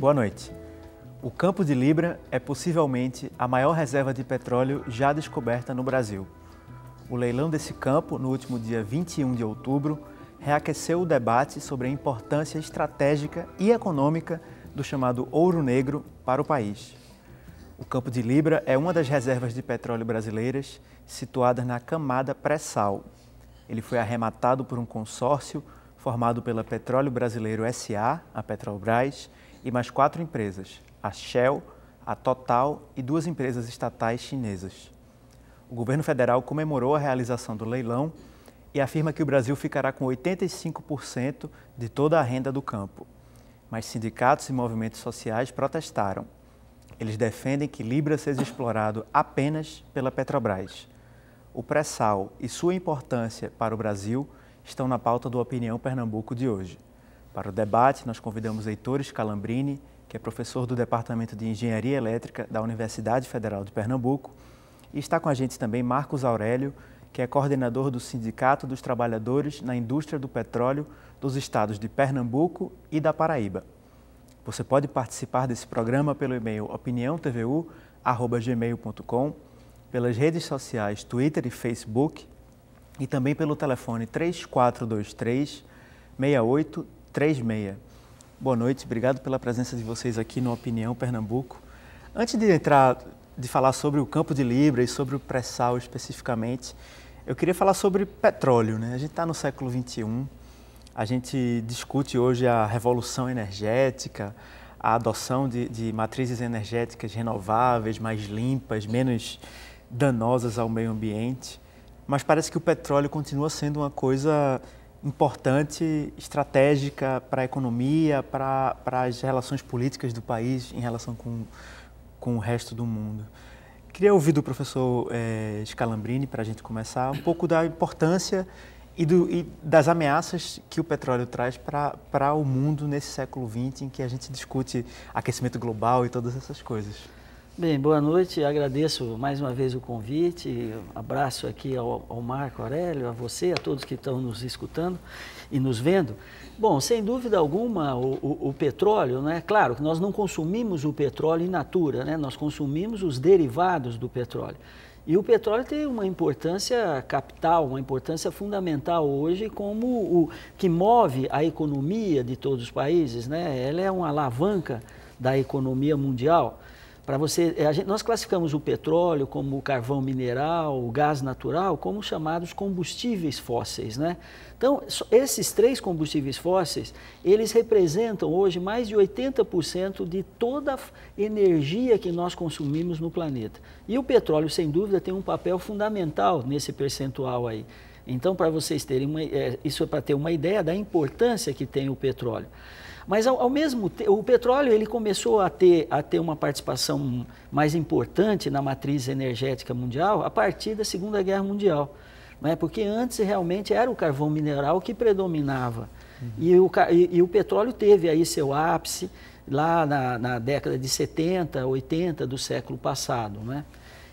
Boa noite. O Campo de Libra é possivelmente a maior reserva de petróleo já descoberta no Brasil. O leilão desse campo, no último dia 21 de outubro, reaqueceu o debate sobre a importância estratégica e econômica do chamado ouro negro para o país. O Campo de Libra é uma das reservas de petróleo brasileiras situadas na camada pré-sal. Ele foi arrematado por um consórcio formado pela Petróleo Brasileiro SA, a Petrobras, e mais quatro empresas, a Shell, a Total e duas empresas estatais chinesas. O governo federal comemorou a realização do leilão e afirma que o Brasil ficará com 85% de toda a renda do campo. Mas sindicatos e movimentos sociais protestaram. Eles defendem que Libra seja explorado apenas pela Petrobras. O pré-sal e sua importância para o Brasil estão na pauta do Opinião Pernambuco de hoje. Para o debate, nós convidamos Heitor Scalambrini, que é professor do Departamento de Engenharia Elétrica da Universidade Federal de Pernambuco, e está com a gente também Marcos Aurélio, que é coordenador do Sindicato dos Trabalhadores na Indústria do Petróleo dos estados de Pernambuco e da Paraíba. Você pode participar desse programa pelo e-mail opiniãotvu@gmail.com, pelas redes sociais Twitter e Facebook e também pelo telefone 3423 68 36. Boa noite, obrigado pela presença de vocês aqui no Opinião Pernambuco. Antes de entrar, de falar sobre o campo de Libra e sobre o pré-sal especificamente, eu queria falar sobre petróleo. Né? A gente está no século XXI, a gente discute hoje a revolução energética, a adoção de, de matrizes energéticas renováveis, mais limpas, menos danosas ao meio ambiente, mas parece que o petróleo continua sendo uma coisa importante, estratégica para a economia, para as relações políticas do país em relação com, com o resto do mundo. Queria ouvir do professor eh, Scalambrini, para a gente começar, um pouco da importância e, do, e das ameaças que o petróleo traz para o mundo nesse século XX, em que a gente discute aquecimento global e todas essas coisas. Bem, boa noite. Agradeço mais uma vez o convite. Abraço aqui ao, ao, Marco Aurélio, a você, a todos que estão nos escutando e nos vendo. Bom, sem dúvida alguma, o, o, o petróleo, né? Claro que nós não consumimos o petróleo in natura, né? Nós consumimos os derivados do petróleo. E o petróleo tem uma importância capital, uma importância fundamental hoje como o que move a economia de todos os países, né? Ela é uma alavanca da economia mundial. Para você, é, gente, nós classificamos o petróleo como o carvão mineral, o gás natural, como chamados combustíveis fósseis, né? Então, esses três combustíveis fósseis, eles representam hoje mais de 80% de toda a energia que nós consumimos no planeta. E o petróleo, sem dúvida, tem um papel fundamental nesse percentual aí. Então, para vocês terem uma, é, isso é para ter uma ideia da importância que tem o petróleo. Mas ao, ao mesmo tempo, o petróleo ele começou a ter, a ter uma participação mais importante na matriz energética mundial a partir da Segunda Guerra Mundial. Né? Porque antes realmente era o carvão mineral que predominava. Uhum. E, o, e, e o petróleo teve aí seu ápice lá na, na, década de 70, 80 do século passado. Né?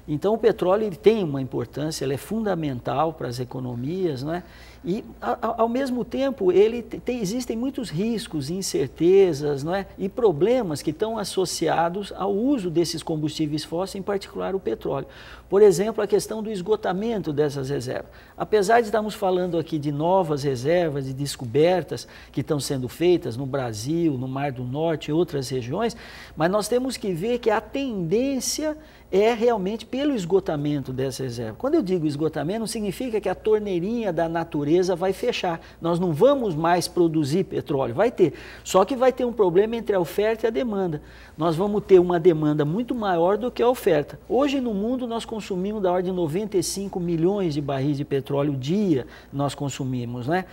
Então o petróleo ele tem uma importância, ele é fundamental para as economias, é? E ao mesmo tempo ele tem, existem muitos riscos, incertezas, é? E problemas que estão associados ao uso desses combustíveis fósseis, em particular o petróleo. Por exemplo, a questão do esgotamento dessas reservas. Apesar de estarmos falando aqui de novas reservas, de descobertas que estão sendo feitas no Brasil, no Mar do Norte e outras regiões, mas nós temos que ver que a tendência é realmente pelo esgotamento dessa reserva. Quando eu digo esgotamento, não significa que a torneirinha da natureza vai fechar. Nós não vamos mais produzir petróleo, vai ter. Só que vai ter um problema entre a oferta e a demanda nós vamos ter uma demanda muito maior do que a oferta. Hoje no mundo nós consumimos da ordem de 95 milhões de barris de petróleo dia, nós consumimos, né?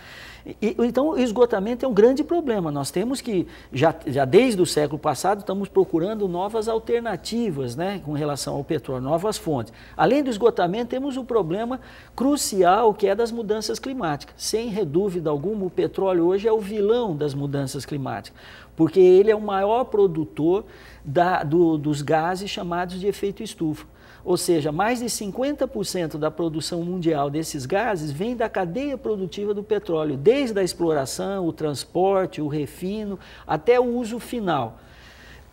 E, então o esgotamento é um grande problema. Nós temos que, já, já desde o século passado, estamos procurando novas alternativas né, com relação ao petróleo, novas fontes. Além do esgotamento, temos o um problema crucial que é das mudanças climáticas. Sem dúvida alguma, o petróleo hoje é o vilão das mudanças climáticas porque ele é o maior produtor da, do, dos gases chamados de efeito estufa. Ou seja, mais de 50% da produção mundial desses gases vem da cadeia produtiva do petróleo, desde a exploração, o transporte, o refino, até o uso final.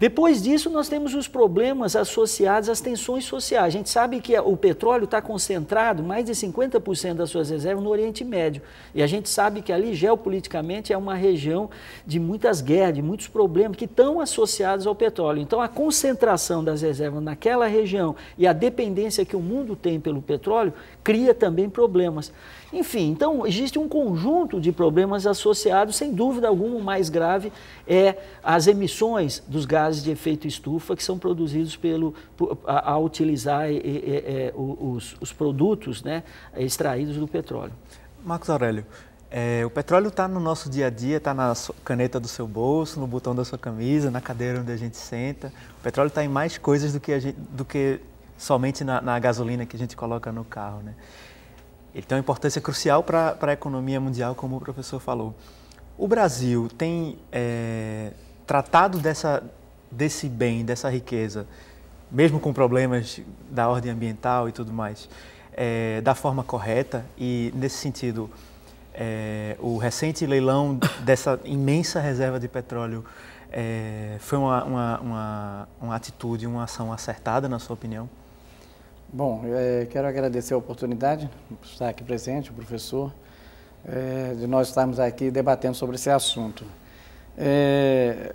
Depois disso, nós temos os problemas associados às tensões sociais. A gente sabe que o petróleo está concentrado, mais de 50% das suas reservas, no Oriente Médio. E a gente sabe que ali, geopoliticamente, é uma região de muitas guerras, de muitos problemas que estão associados ao petróleo. Então, a concentração das reservas naquela região e a dependência que o mundo tem pelo petróleo cria também problemas. Enfim, então existe um conjunto de problemas associados, sem dúvida alguma, o mais grave é as emissões dos gases de efeito estufa que são produzidos pelo, a, utilizar é, os, os, produtos né, extraídos do petróleo. Marcos Aurélio, é, o petróleo está no nosso dia a dia, está na caneta do seu bolso, no botão da sua camisa, na cadeira onde a gente senta. O petróleo está em mais coisas do que, gente, do que somente na, na gasolina que a gente coloca no carro. Né? Ele tem uma importância crucial para a economia mundial, como o professor falou. O Brasil tem é, tratado dessa, desse bem, dessa riqueza, mesmo com problemas da ordem ambiental e tudo mais, é, da forma correta e, nesse sentido, é, o recente leilão dessa imensa reserva de petróleo é, foi uma, uma, uma, uma atitude, uma ação acertada, na sua opinião? Bom, é, quero agradecer a oportunidade de estar aqui presente, o professor, é, de nós estarmos aqui debatendo sobre esse assunto. É,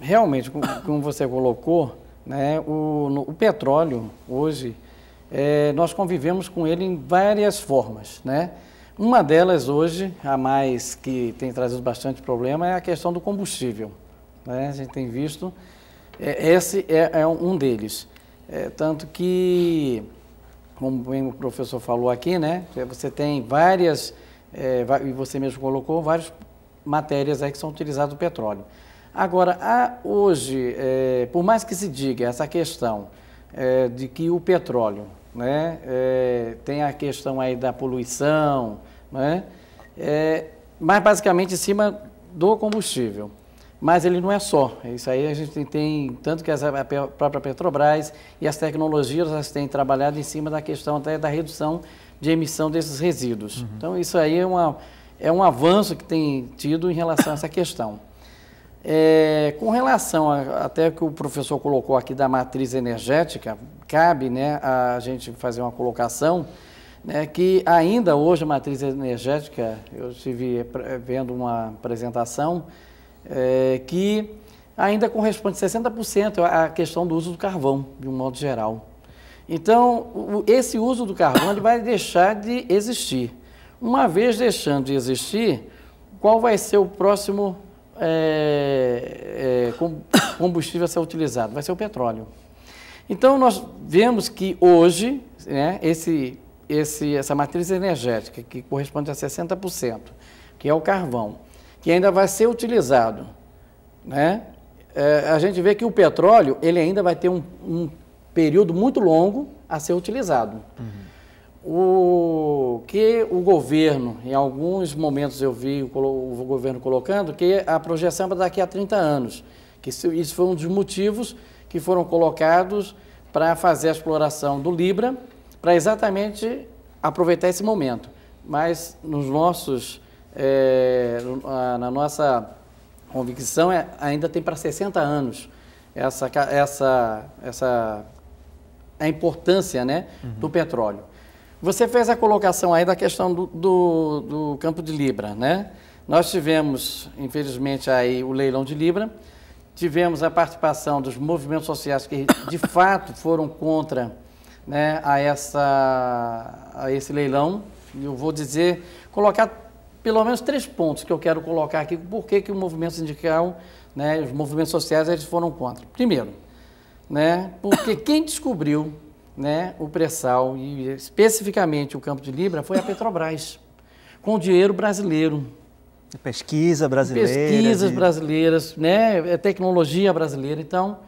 realmente, como, você colocou, né, o, no, o petróleo hoje, é, nós convivemos com ele em várias formas. Né? Uma delas hoje, a mais que tem trazido bastante problema, é a questão do combustível. Né? A gente tem visto, é, esse é, é um deles. É, tanto que, como bem o professor falou aqui, né, é, você tem várias, é, e você mesmo colocou, várias matérias aí que são utilizadas o petróleo. Agora, hoje, é, por mais que se diga essa questão é, de que o petróleo né, é, tem a questão aí da poluição, né, mas basicamente em cima do combustível. Mas ele não é só. Isso aí a gente tem, tanto que a própria Petrobras e as tecnologias elas têm trabalhado em cima da questão até da redução de emissão desses resíduos. Uhum. Então, isso aí é, uma, é um avanço que tem tido em relação a essa questão. É, com relação a, até que o professor colocou aqui da matriz energética, cabe né, a gente fazer uma colocação né, que ainda hoje a matriz energética, eu estive vendo uma apresentação é, que ainda corresponde a 60% à questão do uso do carvão, de um modo geral. Então, esse uso do carvão ele vai deixar de existir. Uma vez deixando de existir, qual vai ser o próximo é, é, combustível a ser utilizado? Vai ser o petróleo. Então, nós vemos que hoje, né, esse, esse, essa matriz energética, que corresponde a 60%, que é o carvão, que ainda vai ser utilizado. Né? É, a gente vê que o petróleo ele ainda vai ter um, um período muito longo a ser utilizado. Uhum. O que o governo, em alguns momentos eu vi o, o governo colocando, que a projeção é para daqui a 30 anos, que isso, isso foi um dos motivos que foram colocados para fazer a exploração do Libra, para exatamente aproveitar esse momento. Mas nos nossos é, na nossa convicção, é, ainda tem para 60 anos essa, essa, essa a importância né, uhum. do petróleo. Você fez a colocação aí da questão do, do, do, campo de Libra, né? Nós tivemos, infelizmente, aí o leilão de Libra, tivemos a participação dos movimentos sociais que, de fato, foram contra né, a, essa, a esse leilão. Eu vou dizer, colocar pelo menos três pontos que eu quero colocar aqui, por que, que o movimento sindical, né, os movimentos sociais, eles foram contra. Primeiro, né, porque quem descobriu né, o pré-sal, e especificamente o campo de Libra, foi a Petrobras, com dinheiro brasileiro. Pesquisa brasileira. Pesquisas de... brasileiras, né, é tecnologia brasileira. Então,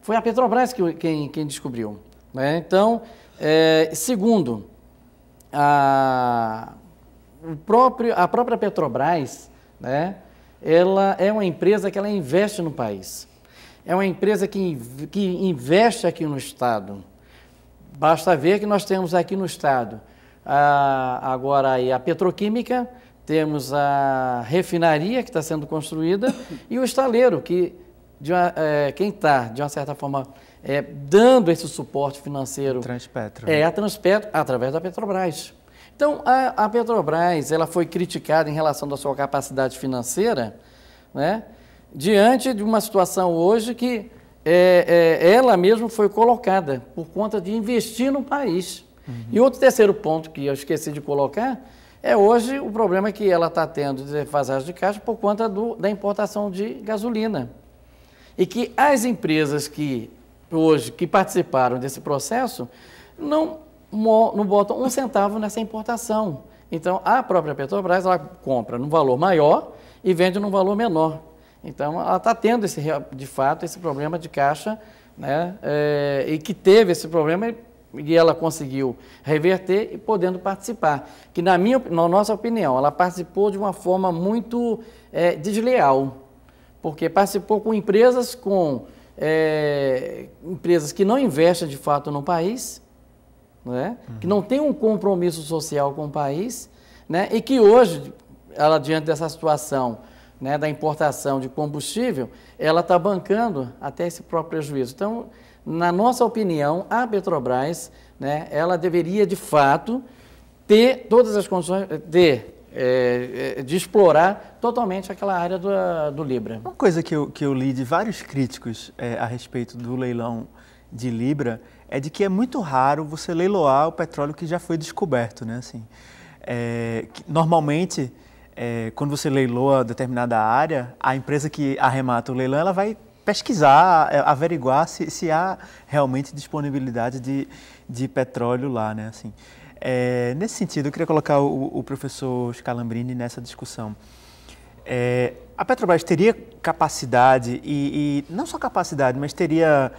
foi a Petrobras que, quem, quem descobriu. Né? Então, é, segundo, a, o próprio, a própria Petrobras, né, ela é uma empresa que ela investe no país. É uma empresa que, que investe aqui no Estado. Basta ver que nós temos aqui no Estado a, agora aí a petroquímica, temos a refinaria que está sendo construída e o estaleiro, que uma, é, quem está, de uma certa forma, é, dando esse suporte financeiro... Transpetro. É, né? a Transpetro, através da Petrobras. Então, a, a Petrobras ela foi criticada em relação à sua capacidade financeira, né? diante de uma situação hoje que é, é, ela mesma foi colocada por conta de investir no país. Uhum. E outro terceiro ponto que eu esqueci de colocar é hoje o problema que ela está tendo de defasagem de caixa por conta do, da importação de gasolina. E que as empresas que hoje que participaram desse processo não não botam um centavo nessa importação. Então, a própria Petrobras ela compra num valor maior e vende num valor menor. Então, ela está tendo, esse, de fato, esse problema de caixa né? É, e que teve esse problema e ela conseguiu reverter e podendo participar. Que, na, minha, na nossa opinião, ela participou de uma forma muito é, desleal, porque participou com empresas com é, empresas que não investem de fato no país Uhum. que não tem um compromisso social com o país, né? e que hoje, ela diante dessa situação né, da importação de combustível, ela está bancando até esse próprio prejuízo. Então, na nossa opinião, a Petrobras, né, ela deveria de fato ter todas as condições de, é, é, de explorar totalmente aquela área do, do, Libra. Uma coisa que eu, que eu li de vários críticos é, a respeito do leilão de Libra é de que é muito raro você leiloar o petróleo que já foi descoberto, né? Assim, é, normalmente, é, quando você leiloa determinada área, a empresa que arremata o leilão, ela vai pesquisar, é, averiguar se, se há realmente disponibilidade de, de petróleo lá, né? Assim, é, nesse sentido, eu queria colocar o, o professor Scalambrini nessa discussão. É, a Petrobras teria capacidade e, e não só capacidade, mas teria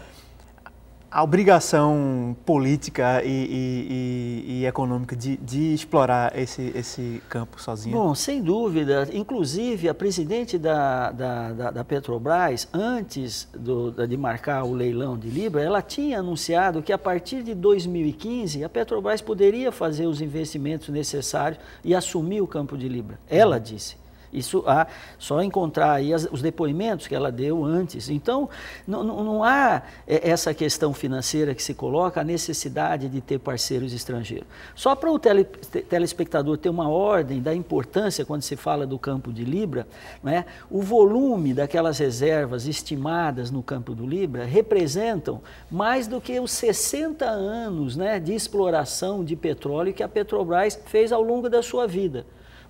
a obrigação política e, e, e, e econômica de, de, explorar esse, esse campo sozinho? Bom, sem dúvida. Inclusive, a presidente da, da, da, da Petrobras, antes do, de marcar o leilão de Libra, ela tinha anunciado que a partir de 2015 a Petrobras poderia fazer os investimentos necessários e assumir o campo de Libra. Ela uhum. disse. Isso há só encontrar aí as, os depoimentos que ela deu antes. Então, não, não há é, essa questão financeira que se coloca, a necessidade de ter parceiros estrangeiros. Só para o tele, telespectador ter uma ordem da importância quando se fala do campo de Libra, né, o volume daquelas reservas estimadas no campo do Libra representam mais do que os 60 anos né, de exploração de petróleo que a Petrobras fez ao longo da sua vida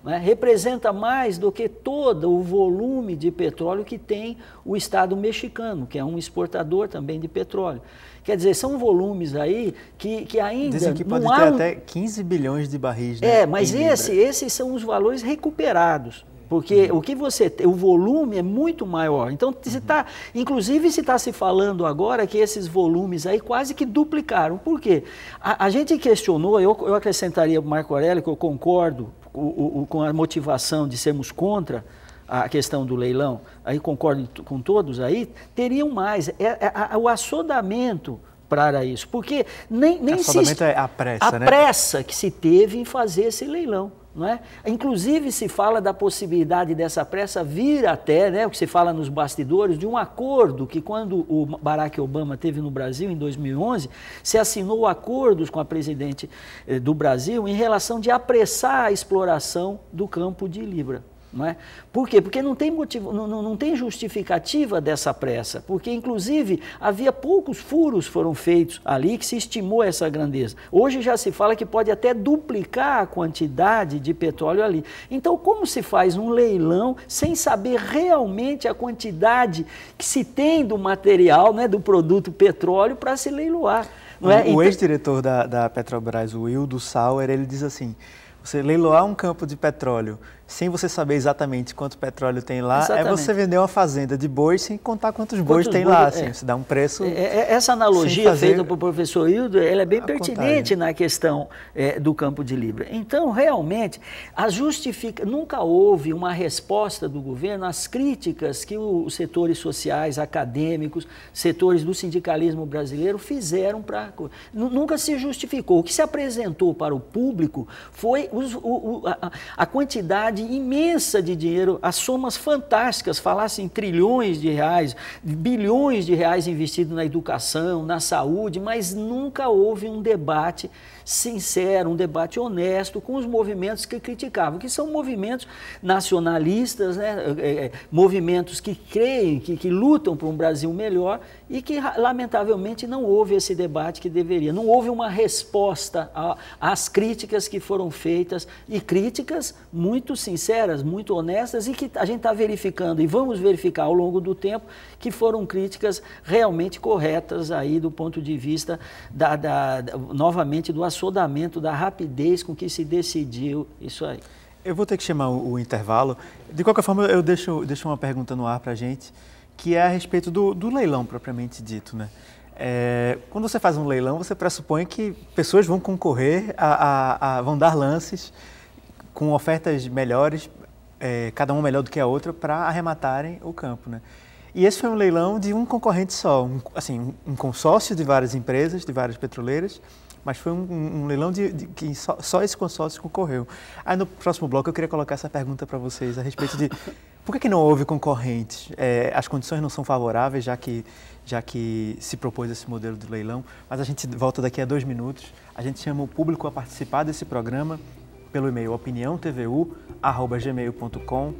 né, representa mais do que todo o volume de petróleo que tem o Estado mexicano, que é um exportador também de petróleo. Quer dizer, são volumes aí que, que ainda. Dizem que pode ter até 15 bilhões de barris. Né, é, mas esse, esses são os valores recuperados. Porque uhum. o que você tem, o volume é muito maior. Então, se uhum. tá, inclusive se está se falando agora que esses volumes aí quase que duplicaram. Por quê? A, a gente questionou, eu, eu acrescentaria para o Marco Aurélio, que eu concordo o, o, com a motivação de sermos contra a questão do leilão, aí concordo com todos aí, teriam mais. É, é, é, o assodamento para isso, porque nem, nem assodamento se... é a pressa, A né? pressa que se teve em fazer esse leilão. Não é? Inclusive se fala da possibilidade dessa pressa vir até, né, o que se fala nos bastidores, de um acordo que quando o Barack Obama teve no Brasil em 2011, se assinou acordos com a presidente eh, do Brasil em relação de apressar a exploração do campo de Libra. Não é? Por quê? Porque não tem, motivo, não, não, não tem justificativa dessa pressa, porque inclusive havia poucos furos foram feitos ali que se estimou essa grandeza. Hoje já se fala que pode até duplicar a quantidade de petróleo ali. Então, como se faz um leilão sem saber realmente a quantidade que se tem do material, né, do produto petróleo, para se leiloar? Não é? O então ex-diretor da, da Petrobras, o Wildo Sauer, ele diz assim: você leiloar um campo de petróleo sem você saber exatamente quanto petróleo tem lá, é exatamente. é você vender uma fazenda de bois sem contar quantos, quantos bois tem lá. É. Assim, você dá um preço. É, é essa analogia feita pelo professor Hildo ela é bem pertinente contagem. na questão é, do campo de Libra. Então, realmente, a justifica... nunca houve uma resposta do governo às críticas que os setores sociais, acadêmicos, setores do sindicalismo brasileiro fizeram para. Nunca se justificou. O que se apresentou para o público foi os, o, o, a, a quantidade quantidade imensa de dinheiro, as somas fantásticas, falassem trilhões de reais, bilhões de reais investidos na educação, na saúde, mas nunca houve um debate sincero, um debate honesto com os movimentos que criticavam, que são movimentos nacionalistas, né? É, é, é movimentos que creem, que, que lutam por um Brasil melhor e que, lamentavelmente, não houve esse debate que deveria. Não houve uma resposta a, às críticas que foram feitas e críticas muito sinceras, muito honestas e que a gente está verificando e vamos verificar ao longo do tempo que foram críticas realmente corretas aí do ponto de vista da, da, da novamente do assunto assodamento da rapidez com que se decidiu isso aí. Eu vou ter que chamar o, o intervalo. De qualquer forma, eu deixo, deixo uma pergunta no ar para a gente, que é a respeito do, do leilão propriamente dito, né? É, quando você faz um leilão, você pressupõe que pessoas vão concorrer, a, a, a vão dar lances com ofertas melhores, é, cada uma melhor do que a outra, para arrematarem o campo. Né? E esse foi um leilão de um concorrente só, um, assim, um consórcio de várias empresas, de várias petroleiras, mas foi um, um leilão de, de que só, só, esse consórcio concorreu. Aí no próximo bloco eu queria colocar essa pergunta para vocês a respeito de por que, que não houve concorrentes? É, as condições não são favoráveis, já que, já que se propôs esse modelo de leilão, mas a gente volta daqui a dois minutos. A gente chama o público a participar desse programa pelo e-mail opiniãotvu.gmail.com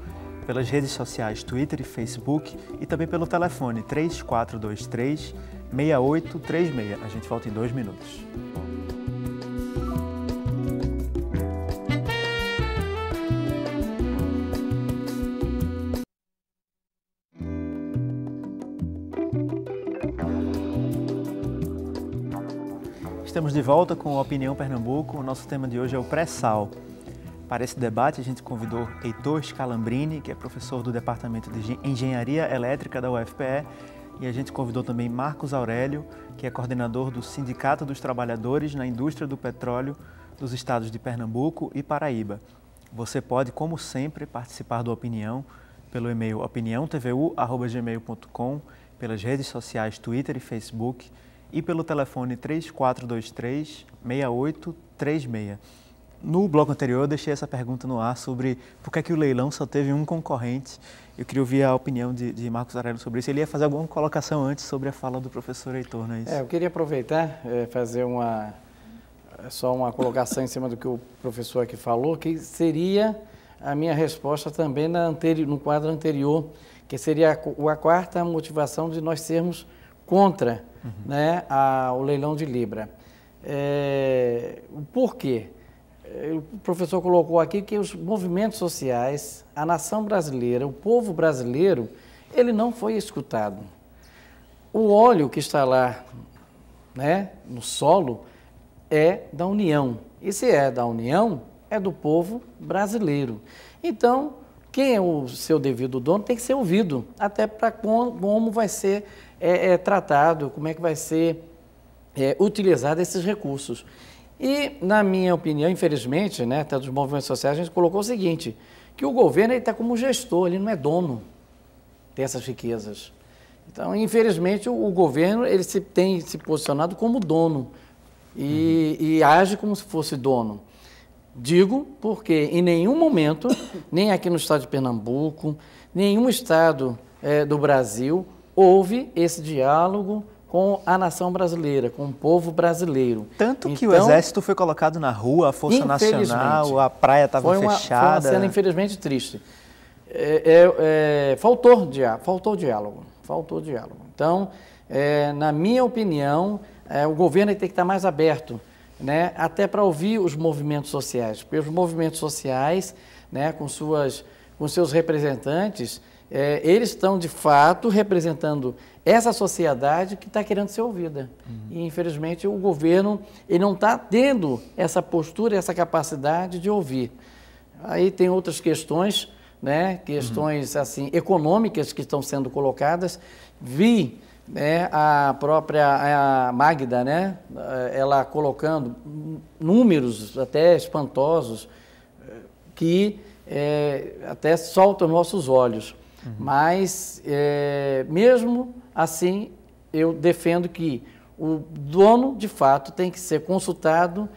pelas redes sociais Twitter e Facebook e também pelo telefone 3423 6836. A gente volta em dois minutos. Estamos de volta com a Opinião Pernambuco. O nosso tema de hoje é o pré-sal. Para esse debate, a gente convidou Heitor Scalambrini, que é professor do Departamento de Engenharia Elétrica da UFPE, e a gente convidou também Marcos Aurélio, que é coordenador do Sindicato dos Trabalhadores na Indústria do Petróleo dos estados de Pernambuco e Paraíba. Você pode, como sempre, participar do Opinião pelo e-mail opiniãotvu@gmail.com, pelas redes sociais Twitter e Facebook e pelo telefone 3423 6836. No bloco anterior, eu deixei essa pergunta no ar sobre por que, é que o leilão só teve um concorrente eu queria ouvir a opinião de, de Marcos Aurélio sobre isso. Ele ia fazer alguma colocação antes sobre a fala do professor Heitor, não é isso? É, eu queria aproveitar, é, fazer uma, só uma colocação em cima do que o professor aqui falou, que seria a minha resposta também na anterior, no quadro anterior, que seria a, a quarta motivação de nós sermos contra uhum. né, a, o leilão de Libra. É, eh, por quê? Eh, o professor colocou aqui que os movimentos sociais, a nação brasileira, o povo brasileiro, ele não foi escutado. O óleo que está lá né, no solo é da União. E se é da União, é do povo brasileiro. Então, quem é o seu devido dono tem que ser ouvido, até para como vai ser é, é, tratado, como é que vai ser é, utilizado esses recursos. E, na minha opinião, infelizmente, né, dos movimentos sociais, a gente colocou o seguinte, que o governo está como gestor, ele não é dono dessas riquezas. Então, infelizmente, o, o governo ele se, tem se posicionado como dono e, uhum. e age como se fosse dono. Digo porque em nenhum momento, nem aqui no estado de Pernambuco, nenhum estado é, do Brasil, houve esse diálogo com a nação brasileira, com o povo brasileiro. Tanto que o então, exército foi colocado na rua, a Força Nacional, a praia estava fechada. Foi uma cena, infelizmente, triste. É, é, é, faltou, faltou diálogo, faltou diálogo. Então, é, na minha opinião, é, o governo tem que estar mais aberto, né, até para ouvir os movimentos sociais, porque os movimentos sociais, né, com, suas, com seus representantes, é, eles estão de fato representando essa sociedade que está querendo ser ouvida. Uhum. E infelizmente o governo ele não está tendo essa postura, essa capacidade de ouvir. Aí tem outras questões, né? Questões uhum. assim econômicas que estão sendo colocadas. Vi né, a própria a Magda, né? Ela colocando números até espantosos eh, que é, até soltam nossos olhos. Uhum. Mas, é, mesmo assim, eu defendo que o dono, de fato, tem que ser consultado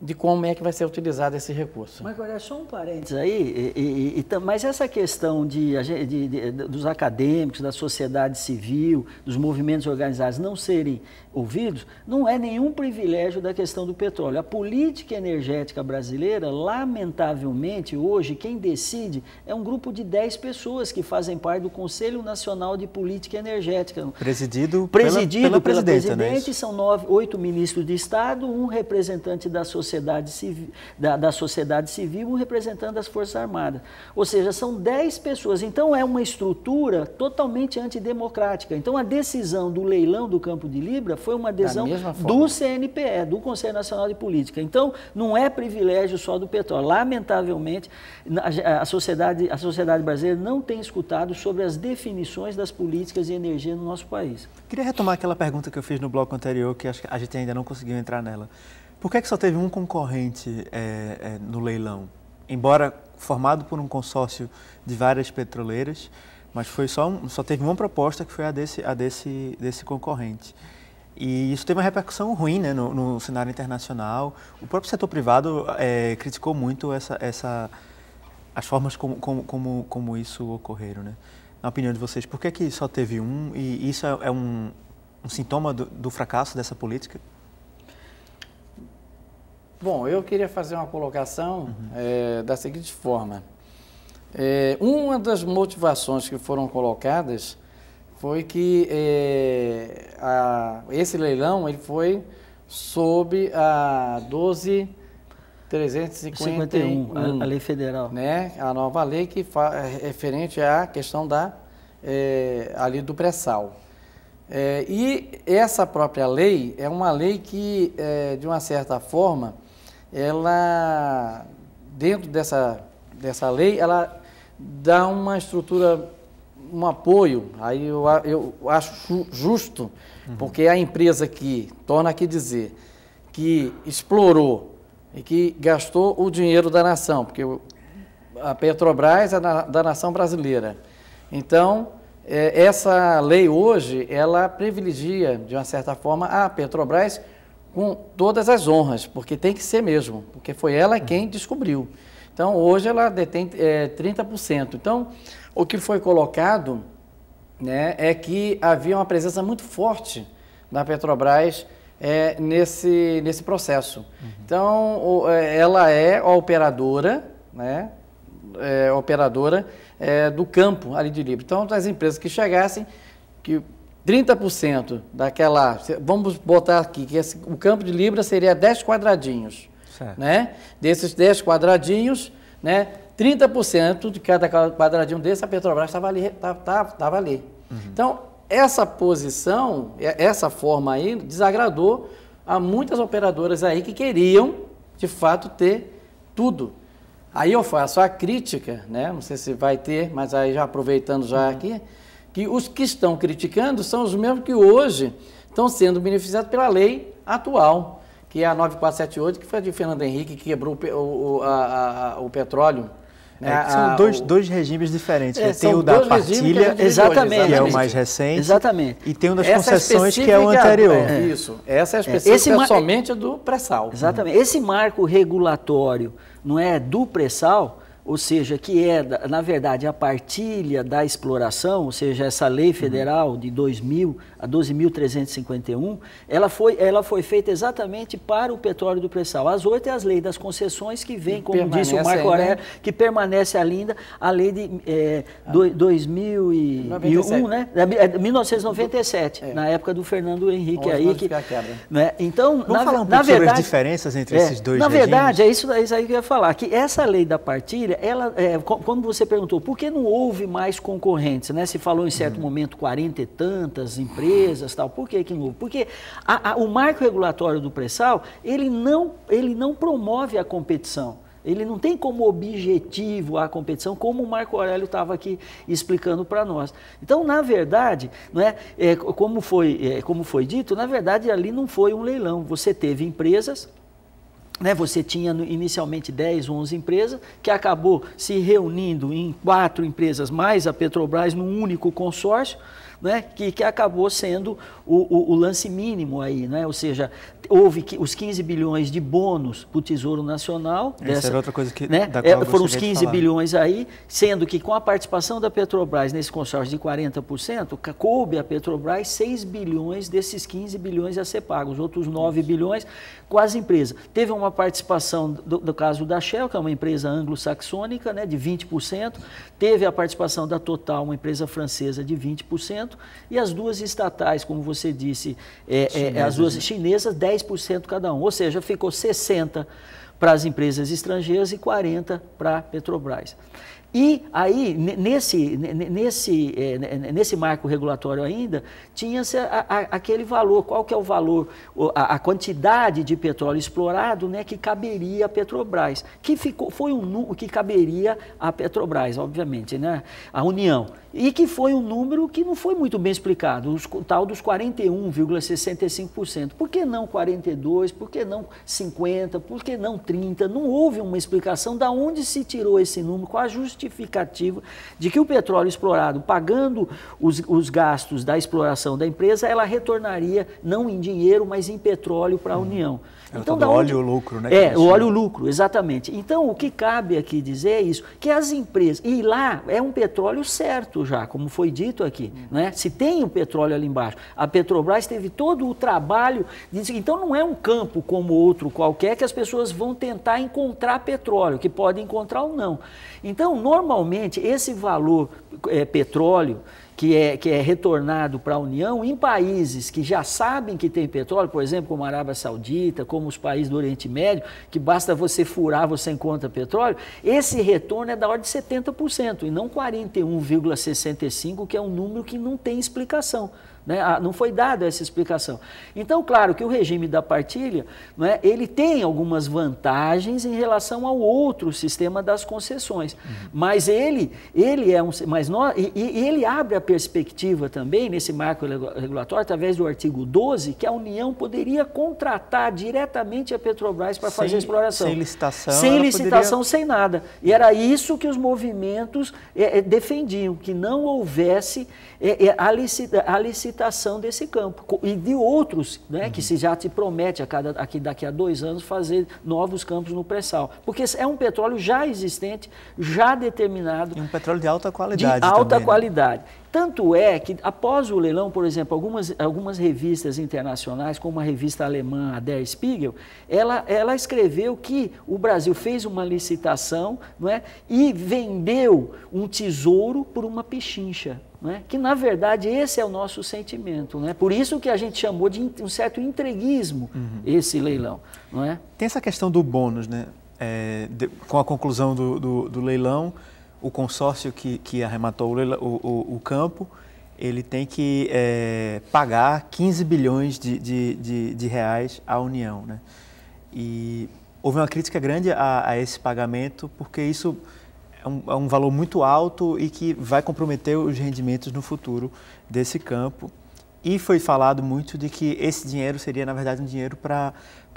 de como é que vai ser utilizado esse recurso. Mas agora, só um parênteses aí, e, e, e, mas essa questão de, de, de, dos acadêmicos, da sociedade civil, dos movimentos organizados não serem ouvidos, não é nenhum privilégio da questão do petróleo. A política energética brasileira, lamentavelmente, hoje, quem decide é um grupo de 10 pessoas que fazem parte do Conselho Nacional de Política Energética. Presidido, Presidido pela, pela, pela é presidente, presidente são nove, oito ministros de Estado, um representante da sociedade sociedade civil, da, da sociedade civil, um representante das Forças Armadas. Ou seja, são 10 pessoas. Então é uma estrutura totalmente antidemocrática. Então a decisão do leilão do Campo de Libra foi uma decisão do CNPE, do Conselho Nacional de Política. Então não é privilégio só do petróleo. Lamentavelmente, a sociedade, a sociedade brasileira não tem escutado sobre as definições das políticas de energia no nosso país. Queria retomar aquela pergunta que eu fiz no bloco anterior, que acho que a gente ainda não conseguiu entrar nela. Por que, é que só teve um concorrente é, é, no leilão? Embora formado por um consórcio de várias petroleiras, mas foi só, um, só teve uma proposta que foi a desse, a desse, desse concorrente. E isso teve uma repercussão ruim né, no, no cenário internacional. O próprio setor privado é, criticou muito essa, essa, as formas como, como, como, como isso ocorreram. Né? Na opinião de vocês, por que, é que só teve um? E isso é, é um, um sintoma do, do fracasso dessa política? Bom, eu queria fazer uma colocação uhum. é, da seguinte forma. É, uma das motivações que foram colocadas foi que é, a, esse leilão ele foi sob a 12 351, a, a lei federal. Né? A nova lei que é referente à questão da é, ali do pré-sal. É, e essa própria lei é uma lei que, é, de uma certa forma, ela, dentro dessa, dessa lei, ela dá uma estrutura, um apoio, aí eu, eu acho justo, uhum. porque a empresa que, torna aqui dizer, que explorou e que gastou o dinheiro da nação, porque a Petrobras é da nação brasileira. Então, é, essa lei hoje, ela privilegia, de uma certa forma, a Petrobras com todas as honras, porque tem que ser mesmo, porque foi ela quem uhum. descobriu. Então, hoje ela detém é, 30%. Então, o que foi colocado né, é que havia uma presença muito forte da Petrobras é, nesse, nesse processo. Uhum. Então, o, é, ela é a operadora, né, é, operadora é, do campo ali de Libra. Então, as empresas que chegassem, que 30% daquela, vamos botar aqui, que esse, o campo de Libra seria 10 quadradinhos. Certo. Né? Desses 10 quadradinhos, né, 30% de cada quadradinho desse, a Petrobras estava ali. Tava, tava, tava ali. Uhum. Então, essa posição, essa forma aí, desagradou a muitas operadoras aí que queriam, de fato, ter tudo. Aí eu faço a crítica, né? não sei se vai ter, mas aí já aproveitando já uhum. aqui, que os que estão criticando são os mesmos que hoje estão sendo beneficiados pela lei atual, que é a 9478, que foi a de Fernando Henrique, que quebrou o, o, a, a, o petróleo. Né? É, são dois, o, dois regimes diferentes. É, tem o da partilha, que, exatamente, que é o mais recente, exatamente. e tem o das concessões, que é o anterior. É, é, isso. Essa é, é específica Esse mar... somente do pré-sal. Exatamente. Esse marco regulatório não é do pré-sal, ou seja, que é, na verdade, a partilha da exploração, ou seja, essa lei federal de 2000, a 12.351, ela foi, ela foi feita exatamente para o petróleo do pré-sal. As oito é as leis das concessões que vem, como disse o Marco Aurélio, né? que permanece ainda a lei de eh, ah. né? é, do, 2001, né? 1997, é. na época do Fernando Henrique Hoje aí. Que, né? Então, Vamos na, falar um pouco verdade, sobre as diferenças entre esses é, dois Na regimes? verdade, é isso, é isso aí que eu ia falar, que essa lei da partilha, ela, é, quando você perguntou por que não houve mais concorrentes, né? Se falou em certo hum. momento 40 e tantas empresas, empresas, tal. Por que que não? Porque a, a, o marco regulatório do pré-sal, ele não, ele não promove a competição. Ele não tem como objetivo a competição, como o Marco Aurélio estava aqui explicando para nós. Então, na verdade, né? é, como, foi, é, como foi dito, na verdade ali não foi um leilão. Você teve empresas né, você tinha inicialmente 10, 11 empresas, que acabou se reunindo em quatro empresas mais a Petrobras num único consórcio né, que, que acabou sendo o, o, o lance mínimo aí, né? ou seja, houve os 15 bilhões de bônus para o Tesouro Nacional. Essa era outra coisa que né? é, foram os 15 bilhões aí, sendo que com a participação da Petrobras nesse consórcio de 40%, coube a Petrobras 6 bilhões desses 15 bilhões a ser pagos, os outros 9 Isso. bilhões com as empresas. Teve uma participação do, do caso da Shell, que é uma empresa anglo-saxônica, né, de 20%, teve a participação da Total, uma empresa francesa de 20%, 5%, e as duas estatais, como você disse, é, é, é as duas né? chinesas, 10% cada um. Ou seja, ficou 60% para as empresas estrangeiras e 40% para a Petrobras. E aí, nesse, nesse, eh, nesse marco regulatório ainda, tinha-se aquele valor, qual que é o valor, a, a, quantidade de petróleo explorado né, que caberia à Petrobras, que ficou, foi um que caberia à Petrobras, obviamente, né, à União, e que foi um número que não foi muito bem explicado, o tal dos 41,65%. Por que não 42%? Por que não 50%? Por que não 30%? Não houve uma explicação de onde se tirou esse número, com a justiça justificativa de que o petróleo explorado, pagando os, os gastos da exploração da empresa, ela retornaria não em dinheiro, mas em petróleo para a uhum. União. Uhum então, então da o óleo lucro, né? É, o óleo lucro, exatamente. Então, o que cabe aqui dizer é isso, que as empresas... E lá é um petróleo certo já, como foi dito aqui, hum. né? Se tem o um petróleo ali embaixo. A Petrobras teve todo o trabalho... De... Então, não é um campo como outro qualquer que as pessoas vão tentar encontrar petróleo, que podem encontrar ou não. Então, normalmente, esse valor é, petróleo que é, que é retornado para a União em países que já sabem que tem petróleo, por exemplo, como a Arábia Saudita, como os países do Oriente Médio, que basta você furar, você encontra petróleo, esse retorno é da ordem de 70% e não 41,65%, que é um número que não tem explicação. Né? Ah, não foi dada essa explicação. Então, claro que o regime da partilha, né, ele tem algumas vantagens em relação ao outro sistema das concessões, uhum. mas ele, ele é um, mas nós, e, e ele abre a perspectiva também nesse marco regulatório através do artigo 12 que a União poderia contratar diretamente a Petrobras para fazer exploração. Sem licitação. Sem licitação, poderia... sem nada. E era isso que os movimentos é, é, defendiam, que não houvesse é, é a, licita, a licitação licitação desse campo e de outros, né, uhum. que se já te promete a cada aqui, daqui a dois anos fazer novos campos no pré-sal, porque é um petróleo já existente, já determinado. E um petróleo de alta qualidade. De alta também, né? qualidade. Tanto é que após o leilão, por exemplo, algumas, algumas revistas internacionais, como a revista alemã a Der Spiegel, ela, ela escreveu que o Brasil fez uma licitação não é, e vendeu um tesouro por uma pechincha. Né? Que na verdade esse é o nosso sentimento, né? Por isso que a gente chamou de um certo entreguismo uhum. esse leilão, não é? Tem essa questão do bônus, né? É, de, com a conclusão do, do, do, leilão, o consórcio que, que arrematou o, leilão, o, o, o campo, ele tem que é, pagar 15 bilhões de, de, de, de, reais à União, né? E houve uma crítica grande a, a esse pagamento porque isso é um, é um valor muito alto e que vai comprometer os rendimentos no futuro desse campo. E foi falado muito de que esse dinheiro seria, na verdade, um dinheiro para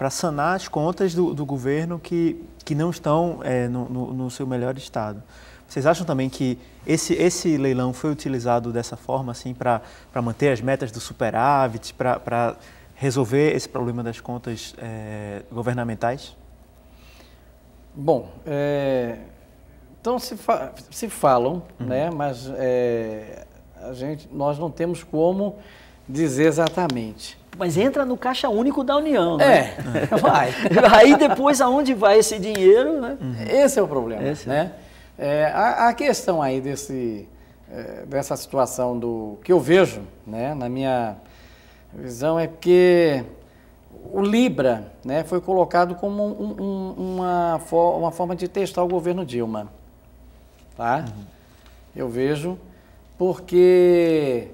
sanar as contas do, do, governo que, que não estão é, no, no, no, seu melhor estado. Vocês acham também que esse, esse leilão foi utilizado dessa forma, assim, para manter as metas do superávit, para resolver esse problema das contas é, governamentais? Bom, é, então se, fa se falam, uhum. né? Mas é, a gente, nós não temos como dizer exatamente. Mas entra no caixa único da União, né? É, vai. Aí depois aonde vai esse dinheiro, né? Uhum. Esse é o problema, esse. É. né? É, a, a, questão aí desse, é, dessa situação do que eu vejo, né? Na minha visão é que o Libra né, foi colocado como um, um, uma, uma forma de testar o governo Dilma tá? Uhum. Eu vejo, porque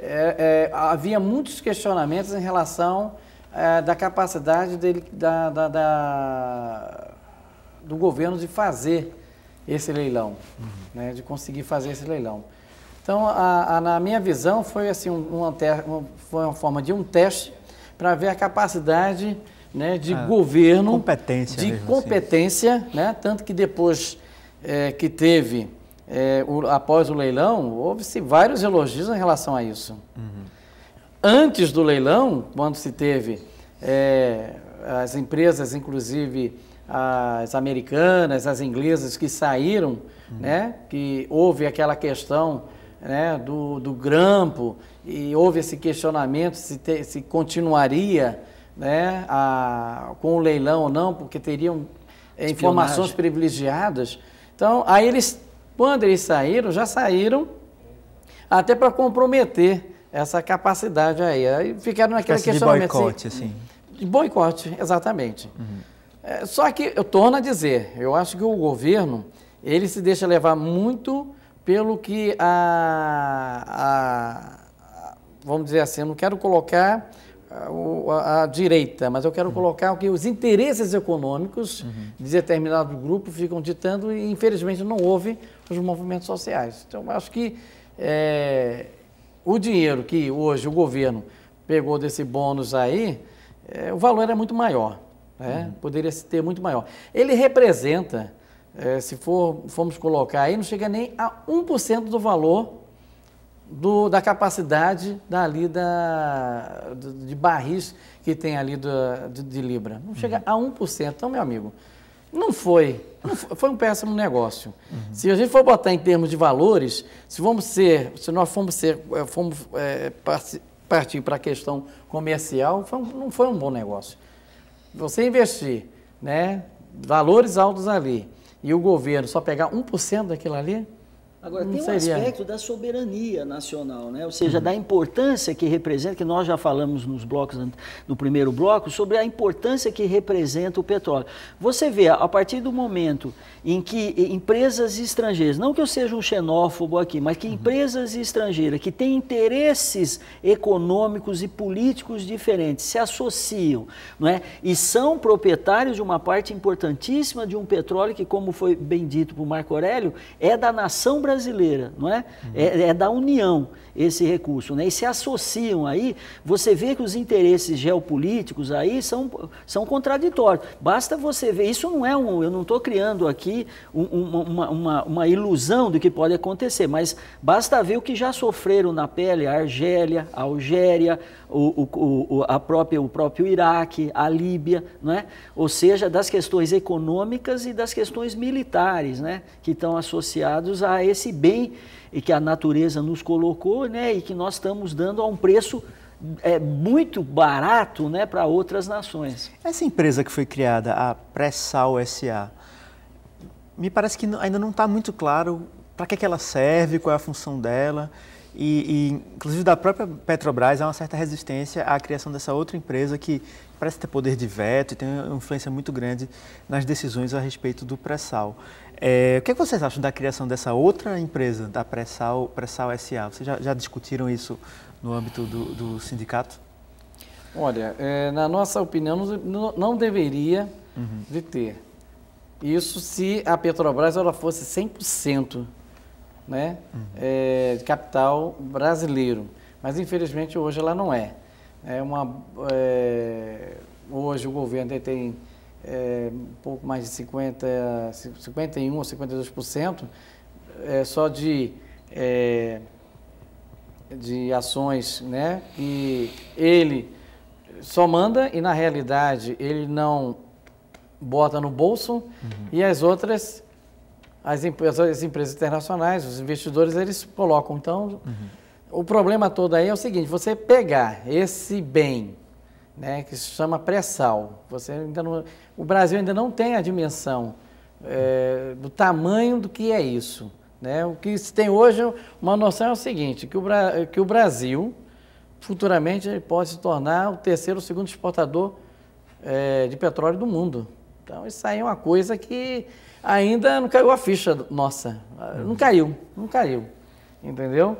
é, é, havia muitos questionamentos em relação é, da capacidade dele, da, da, da, do governo de fazer esse leilão, uhum. né, de conseguir fazer esse leilão. Então, a, a, na minha visão, foi assim um, um, foi uma forma de um teste para ver a capacidade né, de ah, governo, competência de assim. competência, assim. né, tanto que depois é, que teve é, o, após o leilão, houve-se vários elogios em relação a isso. Uhum. Antes do leilão, quando se teve é, as empresas, inclusive as americanas, as inglesas que saíram, uhum. né, que houve aquela questão né, do, do grampo e houve esse questionamento se, te, se continuaria né, a, com o leilão ou não, porque teriam é, informações privilegiadas. Então, aí eles, quando eles saíram, já saíram até para comprometer essa capacidade aí. Aí ficaram naquele questão questionamento. De assim, boicote, assim. De boicote, exatamente. Uhum. É, só que eu torno a dizer, eu acho que o governo, ele se deixa levar muito pelo que a, a, a vamos dizer assim, não quero colocar a, a, direita, mas eu quero uhum. colocar que os interesses econômicos uhum. de determinado grupo ficam ditando e, infelizmente, não houve os movimentos sociais. Então, acho que é, o dinheiro que hoje o governo pegou desse bônus aí, é, o valor era muito maior, né? uhum. poderia ter muito maior. Ele representa, é, se for, formos colocar aí, não chega nem a 1% do valor do, da capacidade dali da, de, barris que tem ali do, de, de Libra. Não chega uhum. a 1%. Então, meu amigo, não foi. Não foi, foi, um péssimo negócio. Uhum. Se a gente for botar em termos de valores, se vamos ser, se nós formos ser, eh, fomos é, partir para a questão comercial, foi, não foi um bom negócio. Você investir né, valores altos ali e o governo só pegar 1% daquilo ali, Agora, tem um seria. aspecto da soberania nacional, né? ou seja, uhum. da importância que representa, que nós já falamos nos blocos, no primeiro bloco, sobre a importância que representa o petróleo. Você vê, a partir do momento em que empresas estrangeiras, não que eu seja um xenófobo aqui, mas que uhum. empresas estrangeiras que têm interesses econômicos e políticos diferentes se associam não é? e são proprietários de uma parte importantíssima de um petróleo que, como foi bem dito por Marco Aurélio, é da nação brasileira brasileira, não é? Uhum. É, é da união esse recurso. Né? E se associam aí, você vê que os interesses geopolíticos aí são, são contraditórios. Basta você ver, isso não é um, eu não estou criando aqui um, uma, uma, uma, ilusão do que pode acontecer, mas basta ver o que já sofreram na pele a Argélia, a Algéria, o, o, o, a própria, o próprio Iraque, a Líbia, né? ou seja, das questões econômicas e das questões militares, né? que estão associados a esse bem e que a natureza nos colocou, né, e que nós estamos dando a um preço é, muito barato, né, para outras nações. Essa empresa que foi criada, a Pressal SA, me parece que ainda não está muito claro para que, que ela serve, qual é a função dela. E, e, inclusive da própria Petrobras há uma certa resistência à criação dessa outra empresa que parece ter poder de veto e tem uma influência muito grande nas decisões a respeito do pré-sal. É, o que, é que, vocês acham da criação dessa outra empresa, da Pressal, Pressal SA? Vocês já, já discutiram isso no âmbito do, do sindicato? Olha, é, na nossa opinião, não, não deveria uhum. de ter. Isso se a Petrobras ela fosse 100% né, uhum. é, capital brasileiro. Mas, infelizmente, hoje ela não é. é, uma, é hoje o governo tem é, um pouco mais de 50, 51% ou 52% é, só de, é, de ações né, que ele só manda e, na realidade, ele não bota no bolso uhum. e as outras, as, as, empresas internacionais, os investidores, eles colocam. Então, uhum. o problema todo aí é o seguinte, você pegar esse bem né, que se chama pré-sal. Você ainda não, o Brasil ainda não tem a dimensão é, do tamanho do que é isso. Né? O que se tem hoje, uma noção é o seguinte, que o, que o Brasil, futuramente, ele pode se tornar o terceiro, ou segundo exportador é, de petróleo do mundo. Então, isso aí é uma coisa que ainda não caiu a ficha nossa. Não uhum. caiu, não caiu, entendeu?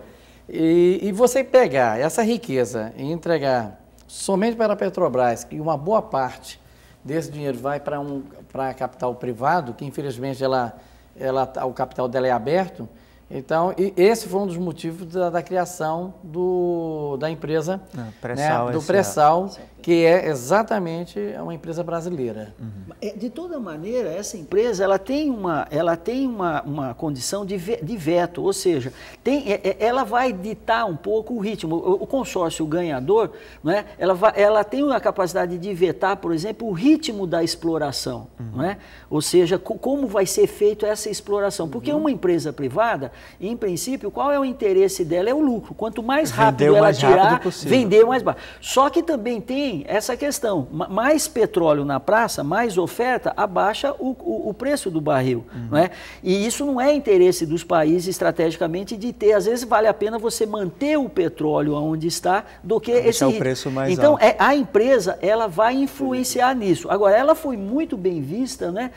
E, e você pegar essa riqueza e entregar somente para a Petrobras, que uma boa parte desse dinheiro vai para um, para capital privado, que infelizmente ela, ela, o capital dela é aberto, então, e esse foi um dos motivos da, da criação do, da empresa ah, né, do Pressal, que é exatamente uma empresa brasileira. Uhum. É, de toda maneira, essa empresa ela tem uma, ela tem uma, uma condição de, de veto, ou seja, tem, é, é, ela vai ditar um pouco o ritmo. O, consórcio ganhador, né, ela, vai, ela tem a capacidade de vetar, por exemplo, o ritmo da exploração, uhum. né? ou seja, como vai ser feito essa exploração. Porque uhum. uma empresa privada, em princípio, qual é o interesse dela? É o lucro. Quanto mais rápido ela mais tirar, rápido vender mais barato. Só que também tem essa questão: mais petróleo na praça, mais oferta, abaixa o, o, o preço do barril. Uhum. Não é? E isso não é interesse dos países estrategicamente de ter. Às vezes vale a pena você manter o petróleo onde está do que esse. o preço mais então, alto. É, a empresa ela vai influenciar nisso. Agora, ela foi muito bem vista né,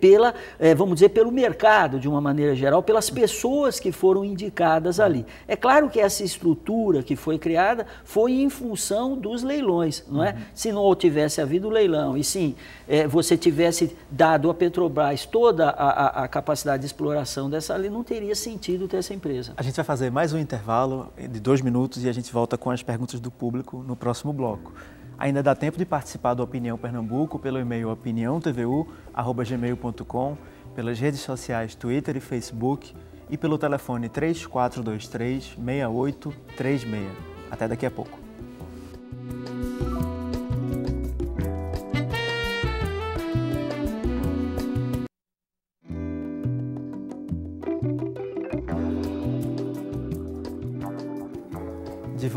pela, eh, vamos dizer, pelo mercado, de uma maneira geral, pelas pessoas que foram indicadas ali. É claro que essa estrutura que foi criada foi em função dos leilões, não é? Uhum. Se não tivesse havido leilão, e sim, é, você tivesse dado à Petrobras toda a, a, a capacidade de exploração dessa ali, não teria sentido ter essa empresa. A gente vai fazer mais um intervalo de dois minutos e a gente volta com as perguntas do público no próximo bloco. Ainda dá tempo de participar do Opinião Pernambuco pelo e-mail opiniãotvu.gmail.com, pelas redes sociais Twitter e Facebook e pelo telefone 3423 6836. Até daqui a pouco.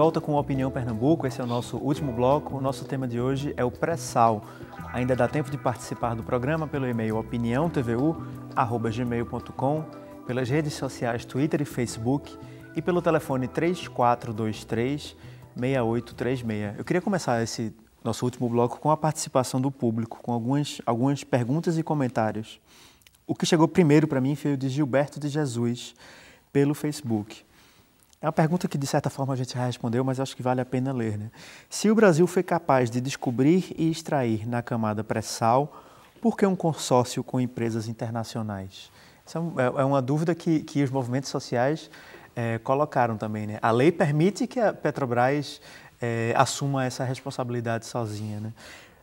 volta com a Opinião Pernambuco, esse é o nosso último bloco. O nosso tema de hoje é o pré-sal. Ainda dá tempo de participar do programa pelo e-mail opiniãotvu.gmail.com, pelas redes sociais Twitter e Facebook e pelo telefone 3423 6836. Eu queria começar esse nosso último bloco com a participação do público, com algumas, algumas perguntas e comentários. O que chegou primeiro para mim foi o de Gilberto de Jesus, pelo Facebook. É uma pergunta que, de certa forma, a gente já respondeu, mas acho que vale a pena ler. Né? Se o Brasil foi capaz de descobrir e extrair na camada pré-sal, por que um consórcio com empresas internacionais? Essa é, é, é uma dúvida que, que os movimentos sociais é, colocaram também. Né? A lei permite que a Petrobras é, assuma essa responsabilidade sozinha. Né?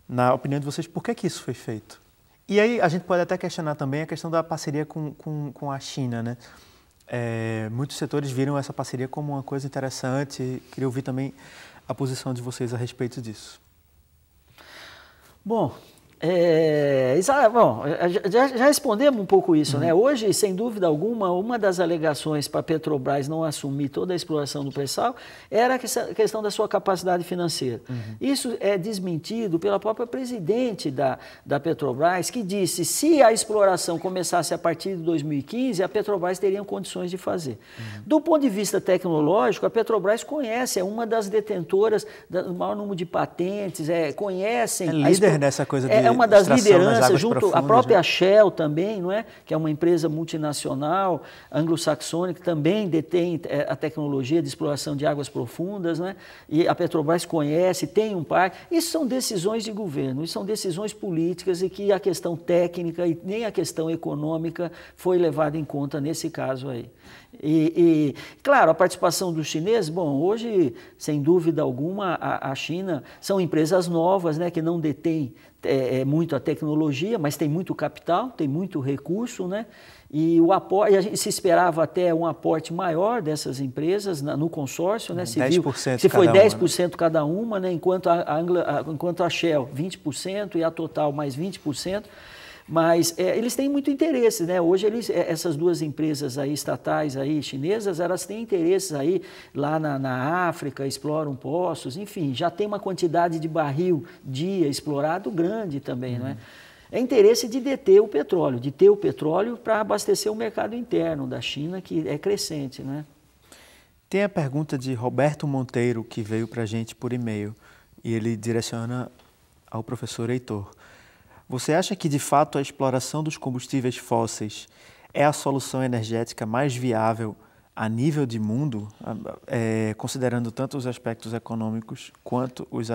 Na opinião de vocês, por que, que isso foi feito? E aí a gente pode até questionar também a questão da parceria com, com, com a China. Né? É, muitos setores viram essa parceria como uma coisa interessante. Queria ouvir também a posição de vocês a respeito disso. Bom, é, é, bom, é, já, já, respondemos um pouco isso, né? uhum. né? Hoje, sem dúvida alguma, uma das alegações para a Petrobras não assumir toda a exploração do pré-sal era a questão da sua capacidade financeira. Uhum. Isso é desmentido pela própria presidente da, da Petrobras, que disse se a exploração começasse a partir de 2015, a Petrobras teria condições de fazer. Uhum. Do ponto de vista tecnológico, a Petrobras conhece, é uma das detentoras do maior número de patentes, é, conhecem... É líder nessa coisa de... É, é uma das lideranças, junto à né? própria né? Shell também, não é? que é uma empresa multinacional anglo-saxônica, também detém é, a tecnologia de exploração de águas profundas, né? e a Petrobras conhece, tem um parque. Isso são decisões de governo, isso são decisões políticas e que a questão técnica e nem a questão econômica foi levada em conta nesse caso aí. E, e, claro, a participação dos chineses, bom, hoje, sem dúvida alguma, a, a China são empresas novas, né, que não detêm é, é muito a tecnologia, mas tem muito capital, tem muito recurso, né? E o aporte, a gente se esperava até um aporte maior dessas empresas na, no consórcio, né? Se, 10 viu, se foi cada 10% uma, né? cada uma, né? Enquanto a, a, enquanto a Shell, 20% e a Total mais 20%. Mas é, eles têm muito interesse, né? Hoje eles, é, essas duas empresas aí estatais aí chinesas, elas têm interesses aí lá na, na África, exploram poços, enfim, já tem uma quantidade de barril dia explorado grande também, uhum. não é? é interesse de deter o petróleo, de ter o petróleo para abastecer o mercado interno da China, que é crescente. Né? Tem a pergunta de Roberto Monteiro, que veio para a gente por e-mail, e ele direciona ao professor Heitor. Você acha que de fato a exploração dos combustíveis fósseis é a solução energética mais viável a nível de mundo, é, considerando tanto os aspectos econômicos quanto os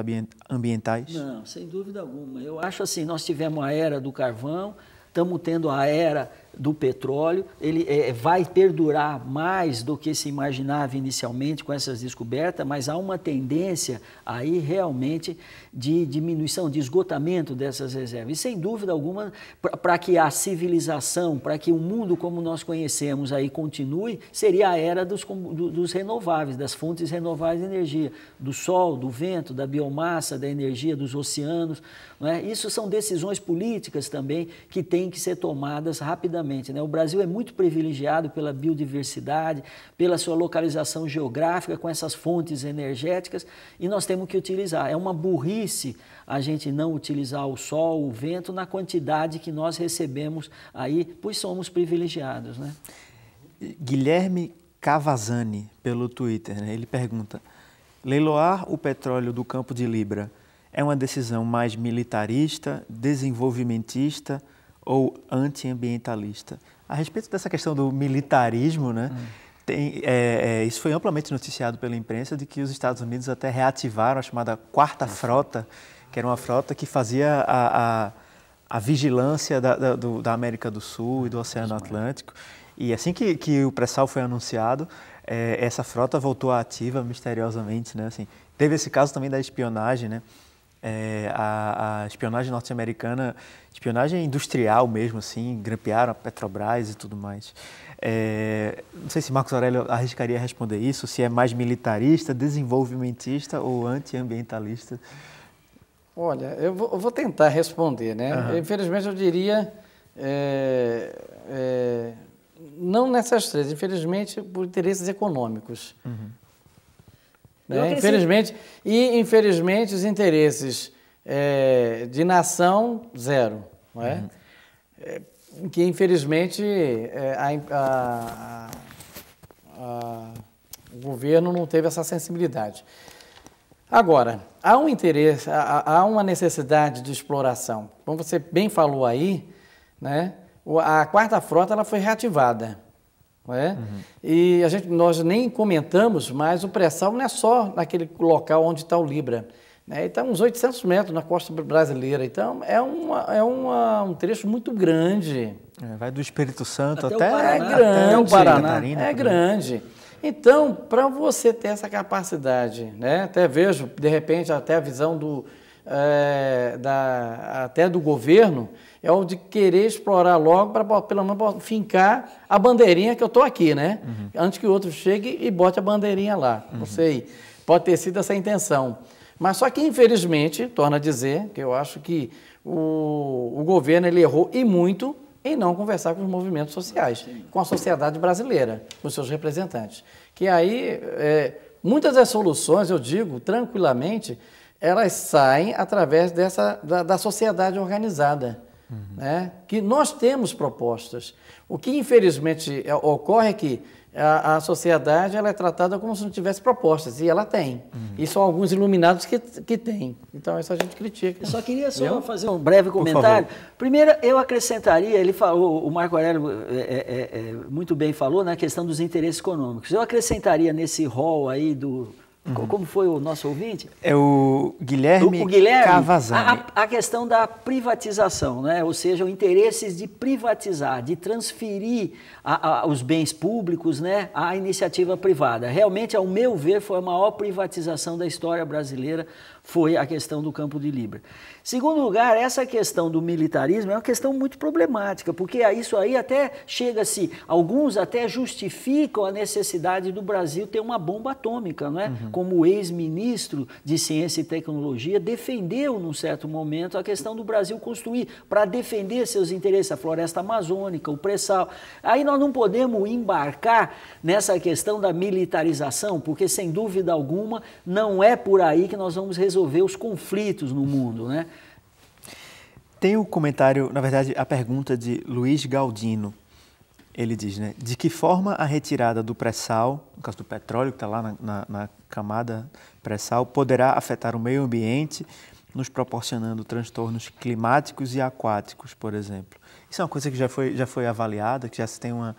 ambientais? Não, sem dúvida alguma. Eu acho assim, nós tivemos a era do carvão, estamos tendo a era do petróleo, ele é, vai perdurar mais do que se imaginava inicialmente com essas descobertas, mas há uma tendência aí realmente de diminuição, de esgotamento dessas reservas. E sem dúvida alguma, para que a civilização, para que o mundo como nós conhecemos aí continue, seria a era dos, dos renováveis, das fontes renováveis de energia, do sol, do vento, da biomassa, da energia, dos oceanos. Não é? Isso são decisões políticas também que têm que ser tomadas rapidamente né? O Brasil é muito privilegiado pela biodiversidade, pela sua localização geográfica, com essas fontes energéticas, e nós temos que utilizar. É uma burrice a gente não utilizar o sol, o vento, na quantidade que nós recebemos aí, pois somos privilegiados. Né? Guilherme Cavazzani, pelo Twitter, né? ele pergunta: leiloar o petróleo do campo de Libra é uma decisão mais militarista, desenvolvimentista? ou antiambientalista. A respeito dessa questão do militarismo, né? Hum. Tem, é, é, isso foi amplamente noticiado pela imprensa de que os Estados Unidos até reativaram a chamada Quarta Frota, que era uma frota que fazia a, a, a vigilância da, da, do, da, América do Sul e do Oceano Atlântico. E assim que, que o pré-sal foi anunciado, é, essa frota voltou ativa misteriosamente, né? Assim, teve esse caso também da espionagem, né? é, a, a, espionagem norte-americana, espionagem industrial mesmo, assim, grampearam a Petrobras e tudo mais. É, não sei se Marcos Aurélio arriscaria responder isso, se é mais militarista, desenvolvimentista ou antiambientalista. Olha, eu vou, eu vou, tentar responder, né? Uhum. Infelizmente, eu diria é, é, não nessas três, infelizmente por interesses econômicos. Uhum. Né? Infelizmente, e infelizmente os interesses é, de nação, zero. Não é? Uhum. é que infelizmente é, a, a, a, o governo não teve essa sensibilidade. Agora, há um interesse, há, há, uma necessidade de exploração. Como você bem falou aí, né, a quarta frota ela foi reativada. É? Uhum. E a gente, nós nem comentamos, mas o pré-sal não é só naquele local onde está o Libra. Né? Está uns 800 metros na costa brasileira. Então, é, uma, é uma, um trecho muito grande. É, vai do Espírito Santo até, até o Paraná. É grande, até o Paraná. grande. Então, para você ter essa capacidade, né? até vejo, de repente, até a visão do, é, da, até do governo, é o de querer explorar logo para, pelo menos, fincar a bandeirinha que eu estou aqui, né? Uhum. Antes que o outro chegue e bote a bandeirinha lá. Uhum. Não sei. Pode ter sido essa a intenção. Mas só que, infelizmente, torna a dizer que eu acho que o, o governo ele errou e muito em não conversar com os movimentos sociais, com a sociedade brasileira, com seus representantes. Que aí, é, muitas das soluções, eu digo tranquilamente, elas saem através dessa, da, da sociedade organizada. Uhum. Né? Que nós temos propostas. O que infelizmente é, ocorre é que a, a, sociedade ela é tratada como se não tivesse propostas, e ela tem. Uhum. E são alguns iluminados que, que têm. Então, isso a gente critica. Eu só queria só eu? fazer um breve comentário. Primeiro, eu acrescentaria, ele falou, o Marco Aurélio é, é, é, é muito bem falou na né, questão dos interesses econômicos. Eu acrescentaria nesse rol aí do, Uhum. Como foi o nosso ouvinte? É o Guilherme, o, o Guilherme A, a, questão da privatização, né? ou seja, o interesse de privatizar, de transferir a, a, os bens públicos né? à iniciativa privada. Realmente, ao meu ver, foi a maior privatização da história brasileira, foi a questão do campo de Libra. Segundo lugar, essa questão do militarismo é uma questão muito problemática, porque isso aí até chega-se, alguns até justificam a necessidade do Brasil ter uma bomba atômica, não é? Uhum. Como o ex-ministro de Ciência e Tecnologia defendeu num certo momento a questão do Brasil construir para defender seus interesses, a floresta amazônica, o pré-sal. Aí nós não podemos embarcar nessa questão da militarização, porque sem dúvida alguma não é por aí que nós vamos resolver os conflitos no mundo, né? Tem o comentário, na verdade, a pergunta de Luiz Galdino. Ele diz, né? De que forma a retirada do pré-sal, no caso do petróleo que está lá na, na, na camada pré-sal, poderá afetar o meio ambiente, nos proporcionando transtornos climáticos e aquáticos, por exemplo? Isso é uma coisa que já foi, já foi avaliada, que já se tem uma,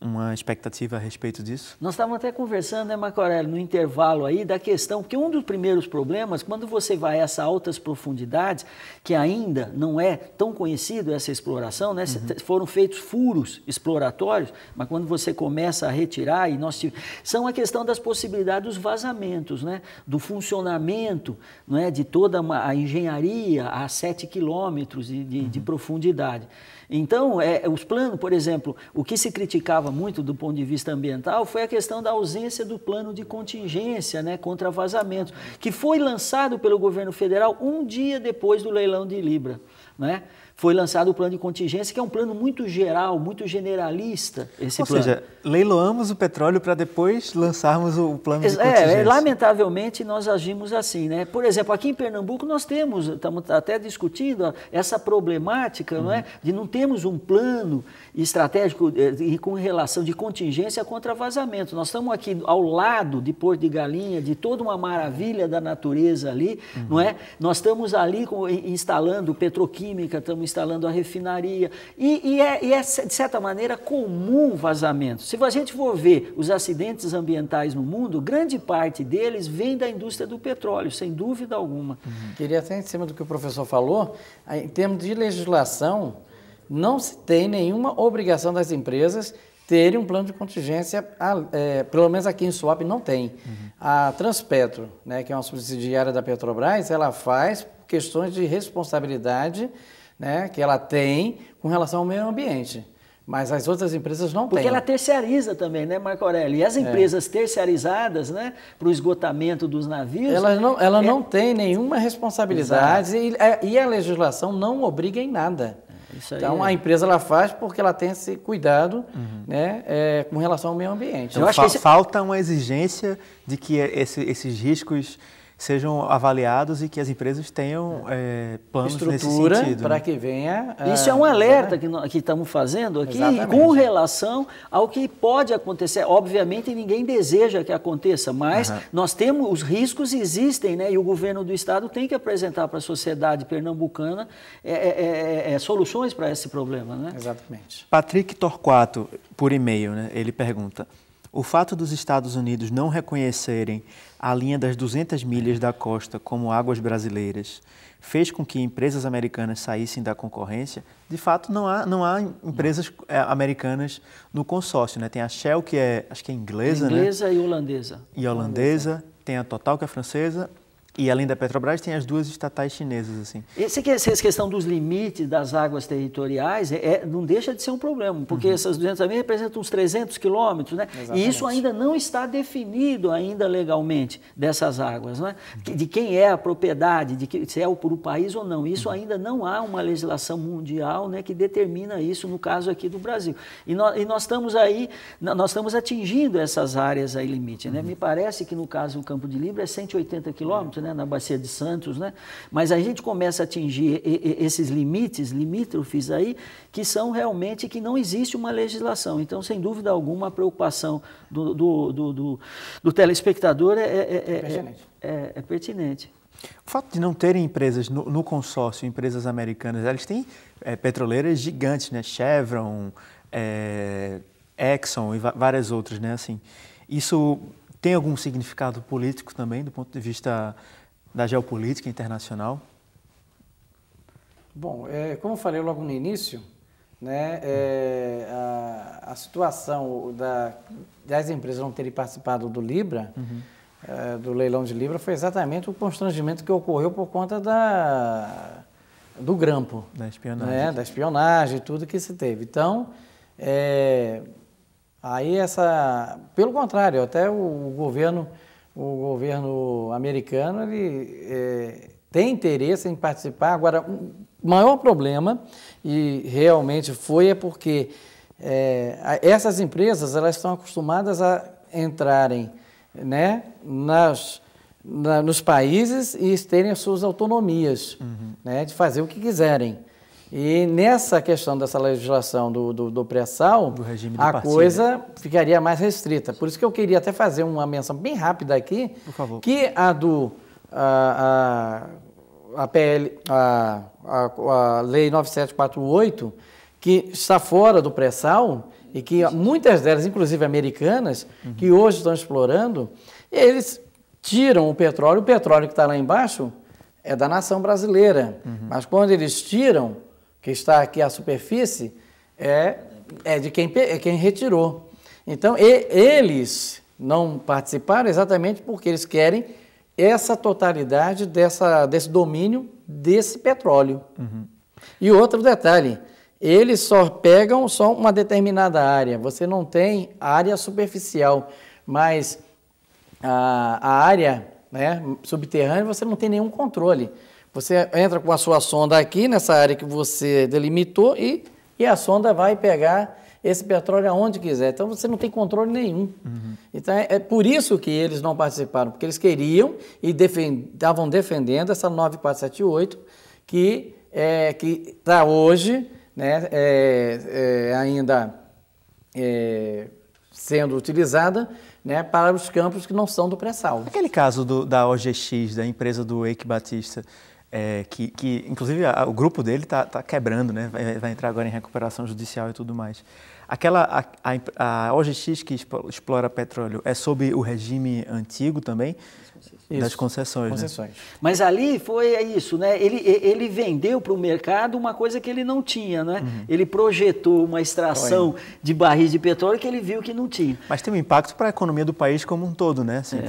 uma expectativa a respeito disso? Nós estávamos até conversando, né, Marco no intervalo aí, da questão, porque um dos primeiros problemas, quando você vai a essas altas profundidades, que ainda não é tão conhecido essa exploração, né, uhum. foram feitos furos exploratórios, mas quando você começa a retirar, e nós tivemos, são a questão das possibilidades dos vazamentos, né, do funcionamento é de toda a engenharia a 7 quilômetros de, de, uhum. de profundidade. Então, é, os planos, por exemplo, o que se criticava muito do ponto de vista ambiental foi a questão da ausência do plano de contingência né, contra vazamento, que foi lançado pelo governo federal um dia depois do leilão de Libra. Né? foi lançado o plano de contingência, que é um plano muito geral, muito generalista. Esse Ou plano. seja, leiloamos o petróleo para depois lançarmos o plano de é, contingência. É, lamentavelmente nós agimos assim, né? Por exemplo, aqui em Pernambuco nós temos, estamos até discutindo essa problemática, uhum. não é, uhum. de não termos um plano estratégico é, e com relação de contingência contra vazamento. Nós estamos aqui ao lado de Porto de Galinha, de toda uma maravilha da natureza ali, uhum. não é? Nós estamos ali instalando petroquímica, estamos instalando a refinaria. E, e, é, e é, de certa maneira, comum vazamento. Se a gente for ver os acidentes ambientais no mundo, grande parte deles vem da indústria do petróleo, sem dúvida alguma. Uhum. Queria até, em cima do que o professor falou, em termos de legislação, não se tem nenhuma obrigação das empresas terem um plano de contingência, é, pelo menos aqui em Suape não tem. Uhum. A Transpetro, né, que é uma subsidiária da Petrobras, ela faz questões de responsabilidade né, que ela tem com relação ao meio ambiente. Mas as outras empresas não Porque têm. Porque ela terciariza também, né, Marco Aurélio? E as é. empresas é. né, para o esgotamento dos navios... Ela não, ela é... não tem nenhuma responsabilidade e, é, e, a legislação não obriga em nada. É, então, é... a empresa ela faz porque ela tem esse cuidado uhum. né, com relação ao meio ambiente. Eu então, acho fa que esse... Falta uma exigência de que esse, esses riscos sejam avaliados e que as empresas tenham é, planos Estrutura nesse sentido. para né? que venha... Ah, Isso é um alerta né? que, que estamos fazendo aqui Exatamente. com relação ao que pode acontecer. Obviamente, ninguém deseja que aconteça, mas uhum. nós temos, os riscos existem, né? E o governo do Estado tem que apresentar para a sociedade pernambucana é, é, é, é, é soluções para esse problema, né? Exatamente. Patrick Torquato, por e-mail, né? Ele pergunta o fato dos Estados Unidos não reconhecerem a linha das 200 milhas da costa como águas brasileiras fez com que empresas americanas saíssem da concorrência. De fato, não há, não há empresas não. Eh, americanas no consórcio. Né? Tem a Shell, que é, acho que é inglesa, inglesa né? Inglesa e holandesa. E holandesa. holandesa. Tem a Total, que é francesa e além da Petrobras, tem as duas estatais chinesas, assim. Esse, essa questão dos limites das águas territoriais é, é, não deixa de ser um problema, porque uhum. essas 200 também representam uns 300 quilômetros, né? E isso ainda não está definido ainda legalmente dessas águas, né? De quem é a propriedade, de que, se é por o país ou não. Isso uhum. ainda não há uma legislação mundial né, que determina isso, no caso aqui do Brasil. E nós, e nós estamos aí, nós estamos atingindo essas áreas aí limite, né? Uhum. Me parece que no caso do Campo de Libra é 180 quilômetros, né, na Bacia de Santos, né? mas a gente começa a atingir esses limites, limítrofes aí, que são realmente que não existe uma legislação. Então, sem dúvida alguma, a preocupação do, do, do, do, do telespectador é, é, é, é pertinente. é, é pertinente. O fato de não terem empresas no, no consórcio, empresas americanas, elas têm é, petroleiras gigantes, né? Chevron, é, Exxon e várias outras, né? Assim, isso tem algum significado político também, do ponto de vista da geopolítica internacional? Bom, é, como eu falei logo no início, né, é, a, a, situação da, das empresas não terem participado do Libra, uhum. é, do leilão de Libra, foi exatamente o constrangimento que ocorreu por conta da, do grampo. Da né, espionagem. Né, da espionagem, tudo que se teve. Então, é, Aí essa, pelo contrário, até o governo, o governo americano ele é, tem interesse em participar. Agora, o maior problema e realmente foi é porque é, essas empresas elas estão acostumadas a entrarem, né, nas na, nos países e terem as suas autonomias, uhum. né, de fazer o que quiserem. E nessa questão dessa legislação do, do, do pré-sal, a partilha. coisa ficaria mais restrita. Por isso que eu queria até fazer uma menção bem rápida aqui, que a do a, a, a PL, a, a, a Lei 9748, que está fora do pré-sal, e que muitas delas, inclusive americanas, uhum. que hoje estão explorando, eles tiram o petróleo, o petróleo que está lá embaixo é da nação brasileira. Uhum. Mas quando eles tiram, que está aqui à superfície é, é de quem, é quem retirou. Então, e, eles não participaram exatamente porque eles querem essa totalidade dessa, desse domínio desse petróleo. Uhum. E outro detalhe, eles só pegam só uma determinada área. Você não tem área superficial, mas a, a área né, subterrânea você não tem nenhum controle. Você entra com a sua sonda aqui nessa área que você delimitou e, e a sonda vai pegar esse petróleo aonde quiser. Então você não tem controle nenhum. Uhum. Então é, é, por isso que eles não participaram, porque eles queriam e estavam defend, defendendo essa 9478 que é, que está hoje, né, é, é ainda é, sendo utilizada né, para os campos que não são do pré-sal. Aquele caso do, da OGX, da empresa do Eike Batista, é, que, que, inclusive, a, o grupo dele está tá quebrando, né? Vai, vai, entrar agora em recuperação judicial e tudo mais. Aquela, a, a, OGX que explora petróleo é sob o regime antigo também? Isso. Das concessões, né? concessões. Né? Mas ali foi é isso, né? Ele, ele vendeu para o mercado uma coisa que ele não tinha, né? Uhum. Ele projetou uma extração de barris de petróleo que ele viu que não tinha. Mas tem um impacto para a economia do país como um todo, né? Assim, é.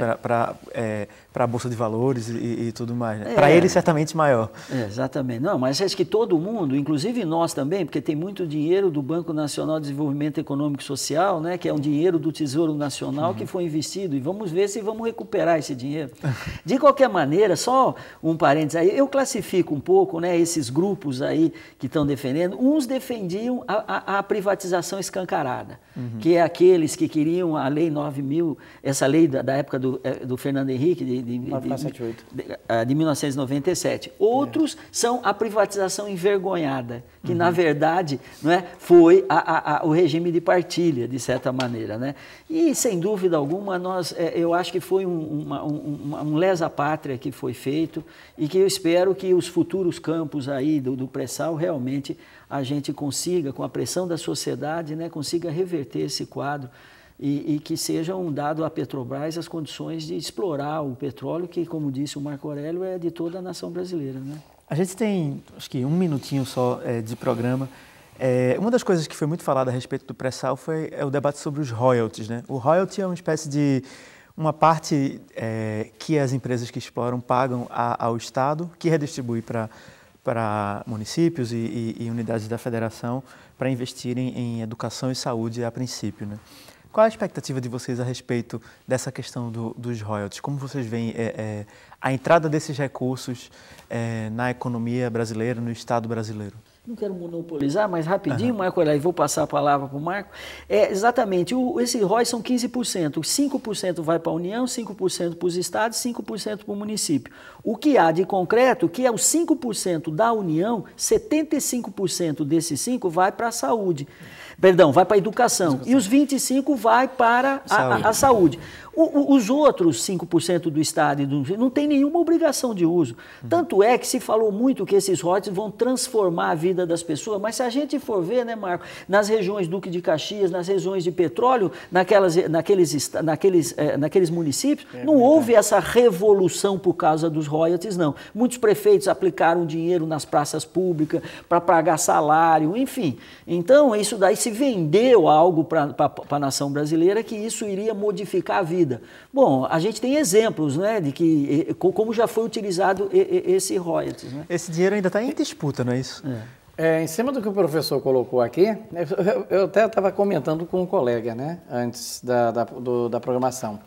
é, para a bolsa de valores e, e tudo mais. Né? É, para ele certamente maior. É, exatamente. Não, mas acho é que todo mundo, inclusive nós também, porque tem muito dinheiro do Banco Nacional de Desenvolvimento Econômico e Social, né, que é um dinheiro do Tesouro Nacional uhum. que foi investido e vamos ver se vamos recuperar esse dinheiro. De qualquer maneira, só um parênteses aí, eu classifico um pouco, né, esses grupos aí que estão defendendo. Uns defendiam a, a, a privatização escancarada, uhum. que é aqueles que queriam a lei 9000, essa lei da, da época do, eh, do Fernando Henrique de de, de, de, de 1997. Ah, Outros é. são a privatização envergonhada, que uhum. na verdade não é, foi a, a, a, o regime de partilha, de certa maneira. Né? E sem dúvida alguma, nós, é, eu acho que foi um, uma, um, um lesa-pátria que foi feito e que eu espero que os futuros campos aí do, do pré-sal realmente a gente consiga, com a pressão da sociedade, né, consiga reverter esse quadro e, e, que sejam dado à Petrobras as condições de explorar o petróleo, que, como disse o Marco Aurélio, é de toda a nação brasileira. Né? A gente tem, acho que, um minutinho só é, de programa. É, uma das coisas que foi muito falada a respeito do pré-sal foi é, o debate sobre os royalties. Né? O royalty é uma espécie de uma parte é, que as empresas que exploram pagam a, ao Estado, que redistribui para para municípios e, e, e, unidades da federação para investirem em educação e saúde a princípio. Né? Qual a expectativa de vocês a respeito dessa questão do, dos royalties? Como vocês veem é, é, a entrada desses recursos é, na economia brasileira, no Estado brasileiro? Não quero monopolizar, mas rapidinho, uhum. Marco, olha aí, vou passar a palavra para o Marco. É, exatamente, o, esse ROI são 15%. 5% vai para a União, 5% para os estados, 5% para o município. O que há de concreto, que é os 5% da União, 75% desses 5% vai para a saúde. Uhum. Perdão, vai para a educação. educação. E os 25 vai para a A, a saúde. O, o, os outros 5% do Estado não tem nenhuma obrigação de uso. Tanto é que se falou muito que esses royalties vão transformar a vida das pessoas, mas se a gente for ver, né, Marco, nas regiões Duque de Caxias, nas regiões de petróleo, naquelas, eh, naqueles, naqueles, é, naqueles municípios, é, não houve essa revolução por causa dos royalties, não. Muitos prefeitos aplicaram dinheiro nas praças públicas para pagar salário, enfim. Então, isso daí se vendeu algo para a nação brasileira que isso iria modificar a vida vida. Bom, a gente tem exemplos né, de que, como já foi utilizado esse royalties. Né? Esse dinheiro ainda está em disputa, não é isso? É. É, em cima do que o professor colocou aqui, né, eu, até estava comentando com um colega, né, antes da, da, do, da programação.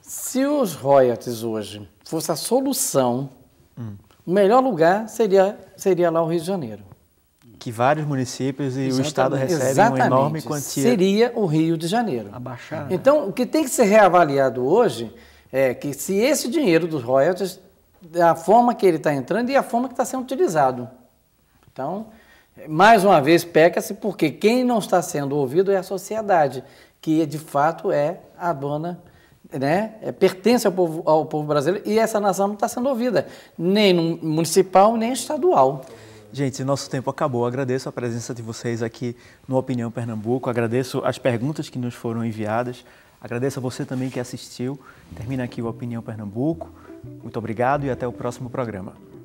Se os royalties hoje fosse a solução, hum. o melhor lugar seria, seria lá o Rio de Janeiro que vários municípios e Exatamente. o Estado recebem Exatamente. uma enorme quantia. Seria o Rio de Janeiro. abaixar Então, o que tem que ser reavaliado hoje é que se esse dinheiro dos royalties, a forma que ele está entrando e a forma que está sendo utilizado. Então, mais uma vez, peca-se porque quem não está sendo ouvido é a sociedade, que de fato é a dona né, é, pertence ao povo, ao povo brasileiro e essa nação não está sendo ouvida, nem municipal, nem estadual. Gente, nosso tempo acabou. Agradeço a presença de vocês aqui no Opinião Pernambuco. Agradeço as perguntas que nos foram enviadas. Agradeço a você também que assistiu. Termina aqui o Opinião Pernambuco. Muito obrigado e até o próximo programa.